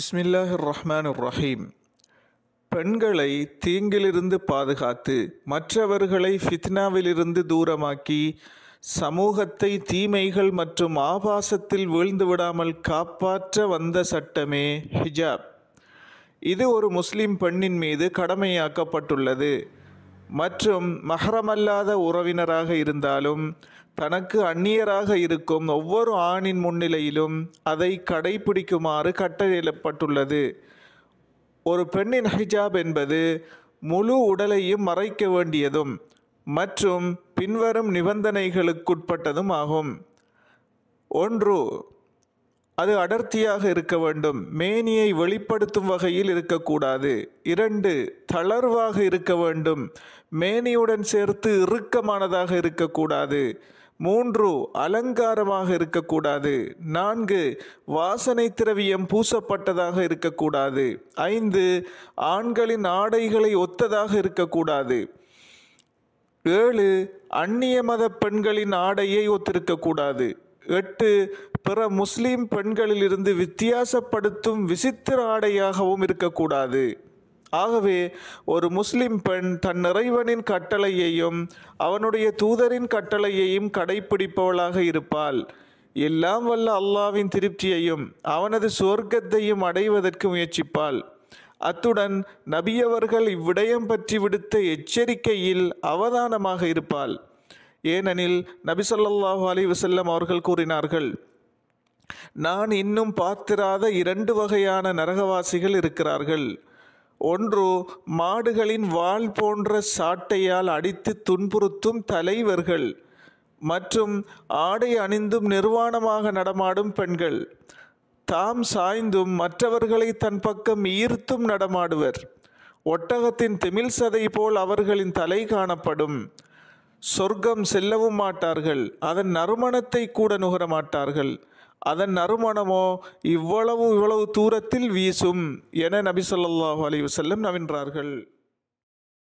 பிஸ்மில்லாஹிர் ரஹ்மான் ரஹீம் பெண்களை தீங்கிலிருந்து பாதுகாத்து மற்றவர்களை ஃபித்னாவிலிருந்து தூரமாக்கி சமூகத்தை தீமைகள் மற்றும் ஆபாசத்தில் வீழ்ந்து விடாமல் காப்பாற்ற வந்த சட்டமே ஹிஜாப் இது ஒரு முஸ்லிம் பெண்ணின் மீது கடமையாக்கப்பட்டுள்ளது மற்றும் மகரமல்லாத உறவினராக இருந்தாலும் தனக்கு அந்நியராக இருக்கும் ஒவ்வொரு ஆணின் முன்னிலையிலும் அதை கடைபிடிக்குமாறு கட்டளையிடப்பட்டுள்ளது ஒரு பெண்ணின் ஹிஜாப் என்பது முழு உடலையும் மறைக்க வேண்டியதும் மற்றும் பின்வரும் நிபந்தனைகளுக்குட்பட்டதும் ஆகும் ஒன்று அது அடர்த்தியாக இருக்க வேண்டும் மேனியை வெளிப்படுத்தும் வகையில் இருக்கக்கூடாது இரண்டு தளர்வாக இருக்க வேண்டும் மேனியுடன் சேர்த்து இறுக்கமானதாக இருக்கக்கூடாது மூன்று அலங்காரமாக இருக்கக்கூடாது நான்கு வாசனை திரவியம் பூசப்பட்டதாக இருக்கக்கூடாது ஐந்து ஆண்களின் ஆடைகளை ஒத்ததாக இருக்கக்கூடாது ஏழு அந்நிய மத பெண்களின் ஆடையை ஒத்திருக்கக்கூடாது எட்டு பிற முஸ்லீம் பெண்களிலிருந்து வித்தியாசப்படுத்தும் விசித்திர ஆடையாகவும் இருக்கக்கூடாது ஆகவே ஒரு முஸ்லிம் பெண் தன் இறைவனின் கட்டளையையும் அவனுடைய தூதரின் கட்டளையையும் கடைபிடிப்பவளாக இருப்பாள் எல்லாம் வல்ல அல்லாவின் திருப்தியையும் அவனது சுவர்க்கத்தையும் அடைவதற்கு முயற்சிப்பாள் அத்துடன் நபியவர்கள் இவ்விடயம் பற்றி விடுத்த எச்சரிக்கையில் அவதானமாக இருப்பாள் ஏனெனில் சொல்லாஹு அலி வசல்லம் அவர்கள் கூறினார்கள் நான் இன்னும் பார்த்திராத இரண்டு வகையான நரகவாசிகள் இருக்கிறார்கள் ஒன்று மாடுகளின் வால் போன்ற சாட்டையால் அடித்து துன்புறுத்தும் தலைவர்கள் மற்றும் ஆடை அணிந்தும் நிர்வாணமாக நடமாடும் பெண்கள் தாம் சாய்ந்தும் மற்றவர்களை தன் பக்கம் ஈர்த்தும் நடமாடுவர் ஒட்டகத்தின் திமிழ் சதை போல் அவர்களின் தலை காணப்படும் சொர்க்கம் செல்லவும் மாட்டார்கள் அதன் நறுமணத்தை கூட நுகர மாட்டார்கள் அதன் நறுமணமோ இவ்வளவு இவ்வளவு தூரத்தில் வீசும் என நபி சொல்லாஹு அலி வசல்லம் நவின்றார்கள்